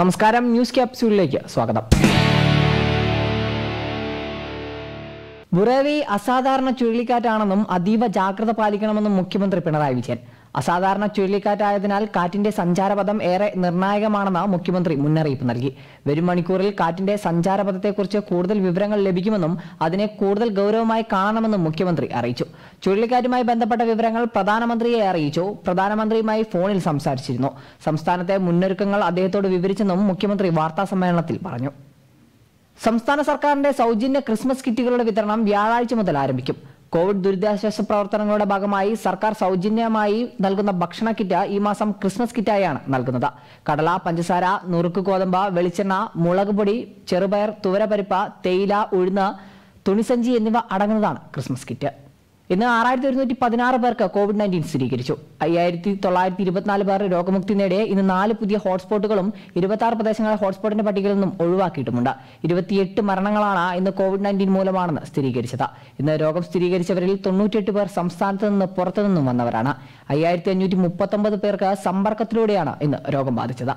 നമസ്കാരം ന്യൂസ് ക്യാപ്സ്യൂളിലേക്ക് സ്വാഗതം ബുറേവി അസാധാരണ ചുഴലിക്കാറ്റാണെന്നും അതീവ ജാഗ്രത പാലിക്കണമെന്നും മുഖ്യമന്ത്രി പിണറായി വിജയൻ അസാധാരണ ചുഴലിക്കാറ്റായതിനാൽ കാറ്റിന്റെ സഞ്ചാരപഥം ഏറെ നിർണായകമാണെന്ന് മുഖ്യമന്ത്രി മുന്നറിയിപ്പ് നൽകി വരും മണിക്കൂറിൽ കാറ്റിന്റെ സഞ്ചാരപഥത്തെക്കുറിച്ച് കൂടുതൽ വിവരങ്ങൾ ലഭിക്കുമെന്നും അതിനെ കൂടുതൽ ഗൗരവമായി കാണണമെന്നും മുഖ്യമന്ത്രി അറിയിച്ചു ചുഴലിക്കാറ്റുമായി ബന്ധപ്പെട്ട വിവരങ്ങൾ പ്രധാനമന്ത്രിയെ അറിയിച്ചു പ്രധാനമന്ത്രിയുമായി ഫോണിൽ സംസാരിച്ചിരുന്നു സംസ്ഥാനത്തെ മുന്നൊരുക്കങ്ങൾ അദ്ദേഹത്തോട് വിവരിച്ചെന്നും മുഖ്യമന്ത്രി വാർത്താസമ്മേളനത്തിൽ പറഞ്ഞു സംസ്ഥാന സർക്കാരിന്റെ സൗജന്യ ക്രിസ്മസ് കിറ്റുകളുടെ വിതരണം വ്യാഴാഴ്ച മുതൽ ആരംഭിക്കും കോവിഡ് ദുരിതാശ്വാസ പ്രവർത്തനങ്ങളുടെ ഭാഗമായി സർക്കാർ സൗജന്യമായി നൽകുന്ന ഭക്ഷണ കിറ്റ് ഈ മാസം ക്രിസ്മസ് കിറ്റായാണ് നൽകുന്നത് കടല പഞ്ചസാര നുറുക്ക് ഗോതമ്പ് വെളിച്ചെണ്ണ മുളക് പൊടി ചെറുപയർ തുവരപ്പരിപ്പ് തേയില ഉഴുന്ന് തുണിസഞ്ചി എന്നിവ അടങ്ങുന്നതാണ് ക്രിസ്മസ് കിറ്റ് ഇന്ന് ആറായിരത്തി ഒരുന്നൂറ്റി പതിനാറ് പേർക്ക് കോവിഡ് നയൻറ്റീൻ സ്ഥിരീകരിച്ചു അയ്യായിരത്തി തൊള്ളായിരത്തി ഇരുപത്തിനാല് പേർ രോഗമുക്തി നേടിയ ഇന്ന് നാല് പുതിയ ഹോട്ട്സ്പോട്ടുകളും ഇരുപത്തി ആറ് പ്രദേശങ്ങളെ ഹോട്ട്സ്പോട്ടിന്റെ പട്ടികയിൽ നിന്നും ഒഴിവാക്കിയിട്ടുമുണ്ട് ഇരുപത്തിയെട്ട് മരണങ്ങളാണ് ഇന്ന് കോവിഡ് നയൻറ്റീൻ മൂലമാണെന്ന് സ്ഥിരീകരിച്ചത് ഇന്ന് രോഗം സ്ഥിരീകരിച്ചവരിൽ തൊണ്ണൂറ്റിയെട്ട് പേർ സംസ്ഥാനത്ത് നിന്ന് പുറത്തുനിന്നും വന്നവരാണ് അയ്യായിരത്തി അഞ്ഞൂറ്റി മുപ്പത്തൊമ്പത് പേർക്ക് സമ്പർക്കത്തിലൂടെയാണ് ഇന്ന് രോഗം ബാധിച്ചത്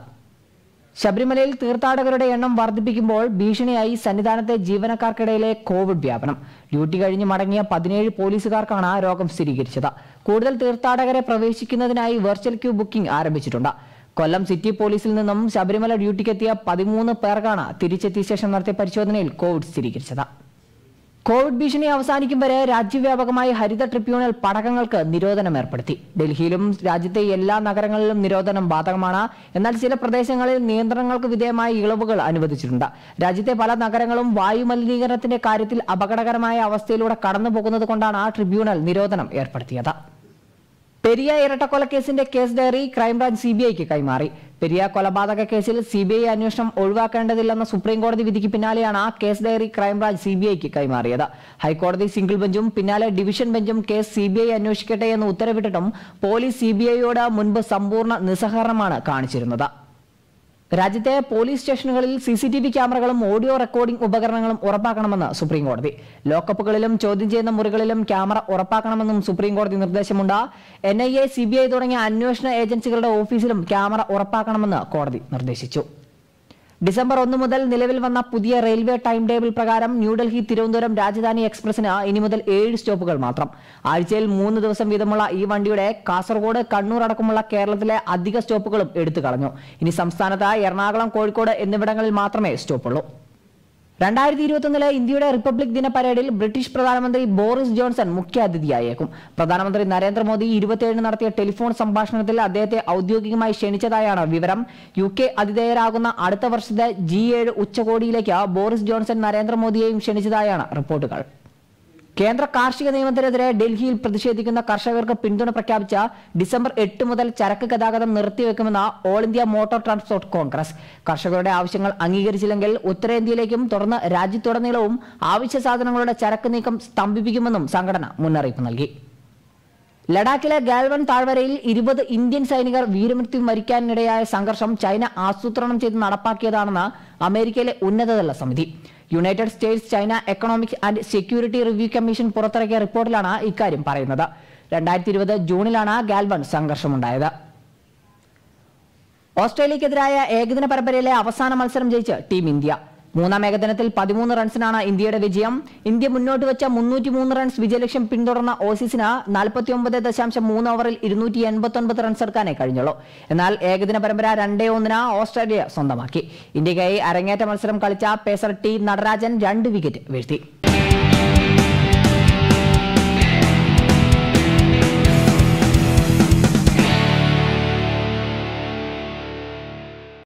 ശബരിമലയിൽ തീർത്ഥാടകരുടെ എണ്ണം വർദ്ധിപ്പിക്കുമ്പോൾ ഭീഷണിയായി സന്നിധാനത്തെ ജീവനക്കാർക്കിടയിലെ കോവിഡ് വ്യാപനം ഡ്യൂട്ടി കഴിഞ്ഞ് മടങ്ങിയ പതിനേഴ് പോലീസുകാർക്കാണ് രോഗം സ്ഥിരീകരിച്ചത് കൂടുതൽ തീർത്ഥാടകരെ പ്രവേശിക്കുന്നതിനായി വെർച്വൽ ക്യൂ ബുക്കിംഗ് ആരംഭിച്ചിട്ടുണ്ട് കൊല്ലം സിറ്റി പോലീസിൽ നിന്നും ശബരിമല ഡ്യൂട്ടിക്കെത്തിയ പതിമൂന്ന് പേർക്കാണ് തിരിച്ചെത്തിയ ശേഷം നടത്തിയ പരിശോധനയിൽ കോവിഡ് സ്ഥിരീകരിച്ചത് കോവിഡ് ഭീഷണി അവസാനിക്കും വരെ രാജ്യവ്യാപകമായി ഹരിത ട്രിബ്യൂണൽ പടക്കങ്ങൾക്ക് നിരോധനം ഏർപ്പെടുത്തി ഡൽഹിയിലും രാജ്യത്തെ എല്ലാ നഗരങ്ങളിലും നിരോധനം ബാധകമാണ് എന്നാൽ ചില പ്രദേശങ്ങളിൽ നിയന്ത്രണങ്ങൾക്ക് വിധേയമായ ഇളവുകൾ അനുവദിച്ചിട്ടുണ്ട് രാജ്യത്തെ പല നഗരങ്ങളും വായുമലിനീകരണത്തിന്റെ മലിനീകരണത്തിന്റെ കാര്യത്തിൽ അപകടകരമായ അവസ്ഥയിലൂടെ കടന്നുപോകുന്നത് പോകുന്നത് കൊണ്ടാണ് ട്രിബ്യൂണൽ നിരോധനം ഏർപ്പെടുത്തിയത് പെരിയ ഇരട്ട കൊലക്കേസിന്റെ case diary crime branch C B ഐക്ക് കൈമാറി പെരിയ കൊലപാതക കേസിൽ സി ബി ഐ അന്വേഷണം ഒഴിവാക്കേണ്ടതില്ലെന്ന സുപ്രീംകോടതി വിധിക്ക് പിന്നാലെയാണ് ആ case diary crime branch C B ഐക്ക് കൈമാറിയത് ഹൈക്കോടതി സിംഗിൾ ബെഞ്ചും പിന്നാലെ ഡിവിഷൻ ബെഞ്ചും കേസ് സി ബി ഐ അന്വേഷിക്കട്ടെ എന്ന് ഉത്തരവിട്ടിട്ടും പോലീസ് സി ബി ഐയോട് മുൻപ് സമ്പൂർണ്ണ നിസ്സഹകരണമാണ് കാണിച്ചിരുന്നത് രാജ്യത്തെ പോലീസ് സ്റ്റേഷനുകളിൽ സി സി ടി വി ക്യാമറകളും ഓഡിയോ റെക്കോർഡിംഗ് ഉപകരണങ്ങളും ഉറപ്പാക്കണമെന്ന് സുപ്രീംകോടതി ലോക്കപ്പുകളിലും ചോദ്യം ചെയ്യുന്ന മുറികളിലും ക്യാമറ ഉറപ്പാക്കണമെന്നും സുപ്രീംകോടതി നിർദ്ദേശമുണ്ട് N I A C B I തുടങ്ങിയ അന്വേഷണ ഏജൻസികളുടെ ഓഫീസിലും ക്യാമറ ഉറപ്പാക്കണമെന്ന് കോടതി നിർദ്ദേശിച്ചു ഡിസംബർ ഒന്ന് മുതൽ നിലവിൽ വന്ന പുതിയ റെയിൽവേ ടൈം ടേബിൾ പ്രകാരം ന്യൂഡൽഹി തിരുവനന്തപുരം രാജധാനി എക്സ്പ്രസിന് ഇനി മുതൽ ഏഴ് സ്റ്റോപ്പുകൾ മാത്രം ആഴ്ചയിൽ മൂന്ന് ദിവസം വീതമുള്ള ഈ വണ്ടിയുടെ കാസർഗോഡ് കണ്ണൂർ അടക്കമുള്ള കേരളത്തിലെ അധിക സ്റ്റോപ്പുകളും എടുത്തു കളഞ്ഞു ഇനി സംസ്ഥാനത്ത് എറണാകുളം കോഴിക്കോട് എന്നിവിടങ്ങളിൽ മാത്രമേ സ്റ്റോപ്പുള്ളൂ രണ്ടായിരത്തി ഇരുപത്തൊന്നിലെ ഇന്ത്യയുടെ റിപ്പബ്ലിക് ദിന പരേഡിൽ ബ്രിട്ടീഷ് പ്രധാനമന്ത്രി ബോറിസ് ജോൺസൺ മുഖ്യാതിഥിയായേക്കും പ്രധാനമന്ത്രി നരേന്ദ്രമോദി ഇരുപത്തിയേഴിന് നടത്തിയ ടെലിഫോൺ സംഭാഷണത്തിൽ അദ്ദേഹത്തെ ഔദ്യോഗികമായി ക്ഷണിച്ചതായാണ് വിവരം യു കെ അതിഥേയരാകുന്ന അടുത്ത വർഷത്തെ ജി ഏഴ് ഉച്ചകോടിയിലേക്ക് ബോറിസ് ജോൺസൺ നരേന്ദ്രമോദിയെയും ക്ഷണിച്ചതായാണ് റിപ്പോർട്ടുകൾ കേന്ദ്ര കാർഷിക നിയമത്തിനെതിരെ ഡൽഹിയിൽ പ്രതിഷേധിക്കുന്ന കർഷകർക്ക് പിന്തുണ പ്രഖ്യാപിച്ച ഡിസംബർ എട്ട് മുതൽ ചരക്ക് ഗതാഗതം നിർത്തിവെക്കുമെന്ന all India motor transport congress കർഷകരുടെ ആവശ്യങ്ങൾ അംഗീകരിച്ചില്ലെങ്കിൽ ഉത്തരേന്ത്യയിലേക്കും തുടർന്ന് രാജ്യത്തുടനീളവും ആവശ്യ സാധനങ്ങളുടെ ചരക്ക് നീക്കം സ്തംഭിപ്പിക്കുമെന്നും സംഘടന മുന്നറിയിപ്പ് നൽകി ലഡാക്കിലെ ഗാൽവൻ താഴ്വരയിൽ ഇരുപത് ഇന്ത്യൻ സൈനികർ വീരമൃത്യു മരിക്കാനിടയായ സംഘർഷം ചൈന ആസൂത്രണം ചെയ്ത് നടപ്പാക്കിയതാണെന്ന് അമേരിക്കയിലെ ഉന്നതതല സമിതി United States China economic and security review commission പുറത്തിറക്കിയ റിപ്പോർട്ടിലാണ് ഇക്കാര്യം പറയുന്നത് രണ്ടായിരത്തി ഇരുപത് ജൂണിലാണ് ഗാൽവൺ സംഘർഷമുണ്ടായത് ഓസ്ട്രേലിയക്കെതിരായ ഏകദിന പരമ്പരയിലെ അവസാന മത്സരം ജയിച്ച് ടീം ഇന്ത്യ മൂന്നാം ഏകദിനത്തിൽ പതിമൂന്ന് റൺസിനാണ് ഇന്ത്യയുടെ വിജയം ഇന്ത്യ മുന്നോട്ട് വെച്ച മുന്നൂറ്റി മൂന്ന് റൺസ് വിജയലക്ഷ്യം പിന്തുടർന്ന ഓസീസിന് നാൽപ്പത്തിയൊമ്പത് ദശാംശം മൂന്ന് ഓവറിൽ ഇരുന്നൂറ്റി എൺപത്തൊൻപത് റൺസ് എടുക്കാനേ കഴിഞ്ഞുള്ളൂ എന്നാൽ ഏകദിന പരമ്പര രണ്ടേ ഒന്നിന് ഓസ്ട്രേലിയ സ്വന്തമാക്കി ഇന്ത്യക്കായി അരങ്ങേറ്റ മത്സരം കളിച്ച പേസർ ടി നടരാജൻ രണ്ട് വിക്കറ്റ് വീഴ്ത്തി